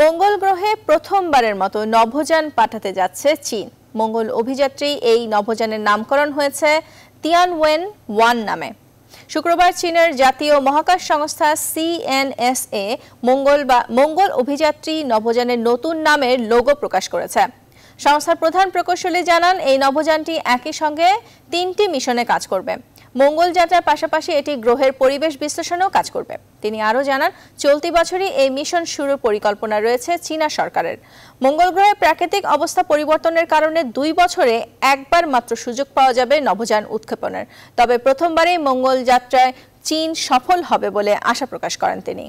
মঙ্গল গ্রহে প্রথমবারের মতো নভোযান পাঠাতে যাচ্ছে চীন মঙ্গল অভিযাত্রী এই নভোযানের নামকরণ হয়েছে তিয়ান ওয়েন ওয়ান নামে শুক্রবার চীনের জাতীয় মহাকাশ সংস্থা সিএনএসএ মঙ্গল বা মঙ্গল অভিযাত্রী নভোযানের নতুন নামের লোগো প্রকাশ করেছে সংস্থার প্রধান প্রকৌশলী জানান এই নভোযানটি একই সঙ্গে তিনটি মিশনে কাজ করবে মঙ্গল যাত্রার পাশাপাশি এটি গ্রহের পরিবেশ বিশ্লেষণেও কাজ করবে তিনি আরও জানান চলতি বছরই এই মিশন শুরুর পরিকল্পনা রয়েছে চীনা সরকারের মঙ্গল গ্রহের প্রাকৃতিক অবস্থা পরিবর্তনের কারণে দুই বছরে একবার মাত্র সুযোগ পাওয়া যাবে নভোযান উৎক্ষেপণের তবে প্রথমবারেই মঙ্গল যাত্রায় চীন সফল হবে বলে আশা প্রকাশ করেন তিনি